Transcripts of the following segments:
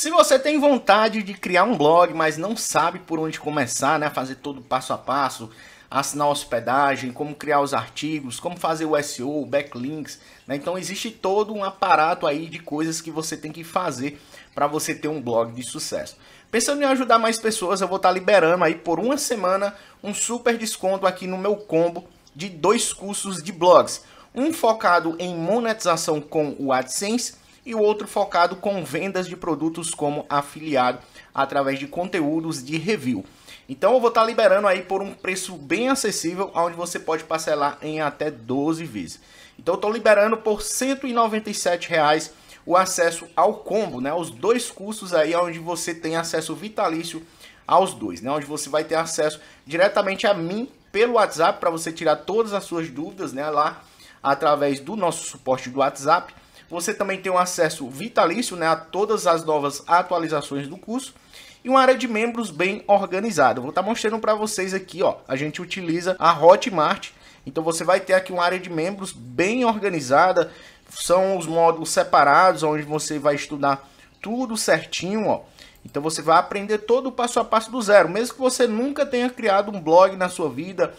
Se você tem vontade de criar um blog, mas não sabe por onde começar, né? Fazer todo passo a passo, assinar hospedagem, como criar os artigos, como fazer o SEO, backlinks, né? Então existe todo um aparato aí de coisas que você tem que fazer para você ter um blog de sucesso. Pensando em ajudar mais pessoas, eu vou estar tá liberando aí por uma semana um super desconto aqui no meu combo de dois cursos de blogs. Um focado em monetização com o AdSense e o outro focado com vendas de produtos como afiliado através de conteúdos de review. Então eu vou estar tá liberando aí por um preço bem acessível, onde você pode parcelar em até 12 vezes. Então eu estou liberando por R$197,00 o acesso ao combo, né? Os dois cursos aí onde você tem acesso vitalício aos dois, né? Onde você vai ter acesso diretamente a mim pelo WhatsApp para você tirar todas as suas dúvidas, né? Lá através do nosso suporte do WhatsApp você também tem um acesso vitalício né, a todas as novas atualizações do curso e uma área de membros bem organizada. vou estar tá mostrando para vocês aqui, ó. A gente utiliza a Hotmart, então você vai ter aqui uma área de membros bem organizada. São os módulos separados, onde você vai estudar tudo certinho, ó. Então você vai aprender todo o passo a passo do zero, mesmo que você nunca tenha criado um blog na sua vida,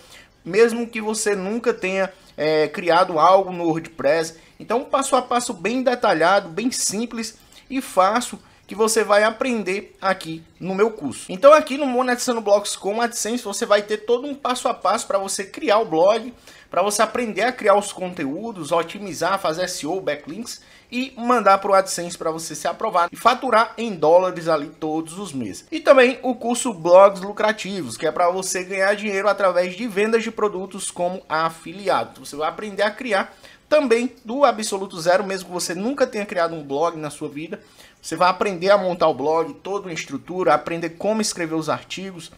mesmo que você nunca tenha é, criado algo no WordPress. Então, um passo a passo bem detalhado, bem simples e fácil que você vai aprender aqui no meu curso. Então aqui no Monetizando Blogs com AdSense você vai ter todo um passo a passo para você criar o blog, para você aprender a criar os conteúdos, otimizar, fazer SEO, backlinks e mandar para o AdSense para você ser aprovado e faturar em dólares ali todos os meses. E também o curso Blogs Lucrativos, que é para você ganhar dinheiro através de vendas de produtos como afiliado. Você vai aprender a criar também do absoluto zero, mesmo que você nunca tenha criado um blog na sua vida. Você vai aprender a montar o blog, toda uma estrutura, aprender como escrever os artigos,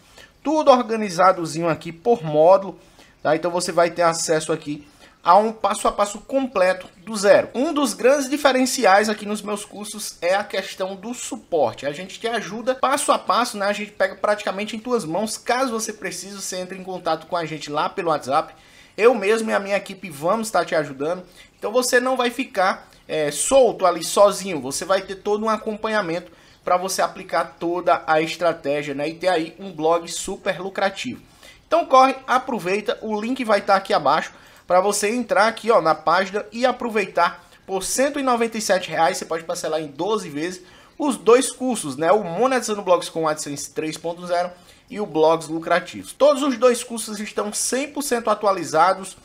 tudo organizadozinho aqui por módulo. Tá? Então você vai ter acesso aqui a um passo a passo completo do zero. Um dos grandes diferenciais aqui nos meus cursos é a questão do suporte. A gente te ajuda passo a passo, né? A gente pega praticamente em tuas mãos. Caso você precise, você entre em contato com a gente lá pelo WhatsApp eu mesmo e a minha equipe vamos estar te ajudando. Então você não vai ficar é, solto ali sozinho. Você vai ter todo um acompanhamento para você aplicar toda a estratégia né? e ter aí um blog super lucrativo. Então corre, aproveita, o link vai estar aqui abaixo para você entrar aqui ó, na página e aproveitar por R$197,00. você pode parcelar em 12 vezes os dois cursos, né? O Monetizando Blogs com AdSense 3.0 e o Blogs Lucrativos. Todos os dois cursos estão 100% atualizados,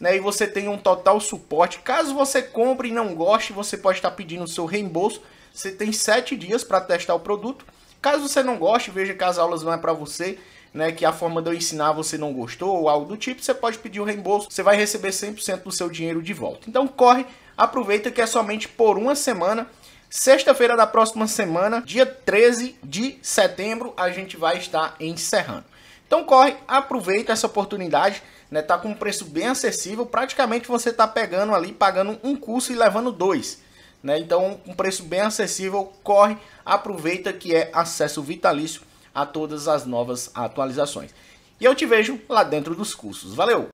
né? E você tem um total suporte. Caso você compre e não goste, você pode estar pedindo o seu reembolso. Você tem 7 dias para testar o produto. Caso você não goste, veja que as aulas não é para você, né, que a forma de eu ensinar você não gostou ou algo do tipo, você pode pedir o reembolso, você vai receber 100% do seu dinheiro de volta. Então corre, aproveita que é somente por uma semana Sexta-feira da próxima semana, dia 13 de setembro, a gente vai estar encerrando. Então corre, aproveita essa oportunidade, né? Tá com um preço bem acessível, praticamente você tá pegando ali, pagando um curso e levando dois, né? Então um preço bem acessível, corre, aproveita que é acesso vitalício a todas as novas atualizações. E eu te vejo lá dentro dos cursos. Valeu!